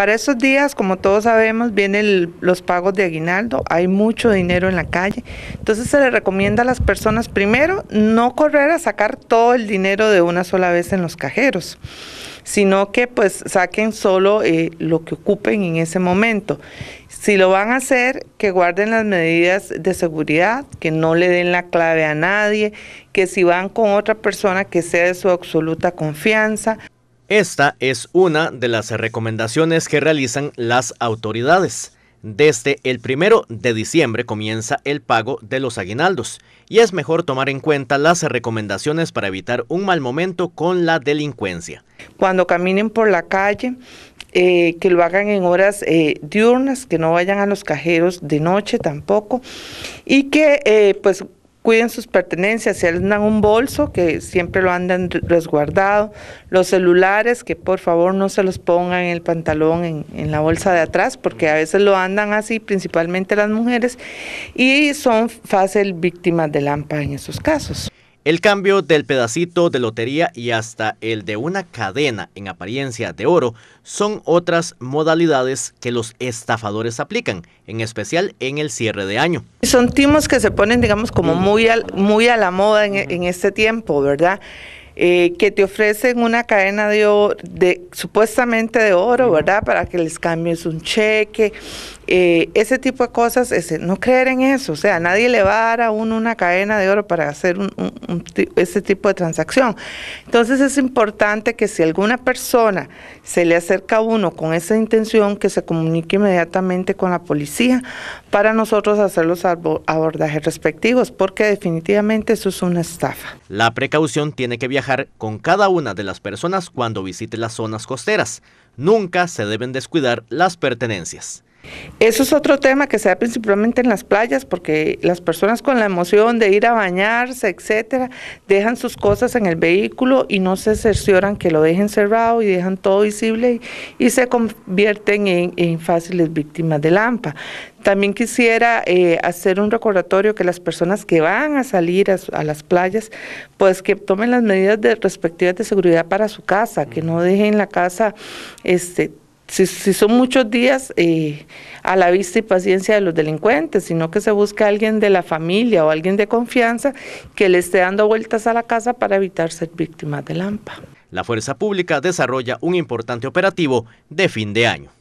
Para esos días, como todos sabemos, vienen los pagos de aguinaldo, hay mucho dinero en la calle. Entonces se le recomienda a las personas primero no correr a sacar todo el dinero de una sola vez en los cajeros, sino que pues saquen solo eh, lo que ocupen en ese momento. Si lo van a hacer, que guarden las medidas de seguridad, que no le den la clave a nadie, que si van con otra persona que sea de su absoluta confianza, esta es una de las recomendaciones que realizan las autoridades. Desde el primero de diciembre comienza el pago de los aguinaldos y es mejor tomar en cuenta las recomendaciones para evitar un mal momento con la delincuencia. Cuando caminen por la calle, eh, que lo hagan en horas eh, diurnas, que no vayan a los cajeros de noche tampoco y que eh, pues cuiden sus pertenencias, si andan un bolso, que siempre lo andan resguardado, los celulares, que por favor no se los pongan en el pantalón, en, en, la bolsa de atrás, porque a veces lo andan así, principalmente las mujeres, y son fácil víctimas de lámpara en esos casos. El cambio del pedacito de lotería y hasta el de una cadena en apariencia de oro son otras modalidades que los estafadores aplican, en especial en el cierre de año. Son timos que se ponen, digamos, como muy, muy a la moda en, este tiempo, ¿verdad? Eh, que te ofrecen una cadena de, de supuestamente de oro, ¿verdad? Para que les cambies un cheque, eh, ese tipo de cosas, no creer en eso. O sea, nadie le va a dar a uno una cadena de oro para hacer ese tipo de transacción. Entonces es importante que si alguna persona se le acerca a uno con esa intención, que se comunique inmediatamente con la policía para nosotros hacer los abordajes respectivos, porque definitivamente eso es una estafa. La precaución tiene que viajar con cada una de las personas cuando visite las zonas costeras. Nunca se deben descuidar las pertenencias. Eso es otro tema que se da principalmente en las playas, porque las personas con la emoción de ir a bañarse, etcétera, dejan sus cosas en el vehículo y no se cercioran que lo dejen cerrado y dejan todo visible y, se convierten en, fáciles víctimas de Lampa. También quisiera eh, hacer un recordatorio que las personas que van a salir a, las playas, pues que tomen las medidas de, respectivas de seguridad para su casa, que no dejen la casa este, si, son muchos días eh, a la vista y paciencia de los delincuentes, sino que se busca alguien de la familia o alguien de confianza que le esté dando vueltas a la casa para evitar ser víctimas de Lampa. La Fuerza Pública desarrolla un importante operativo de fin de año.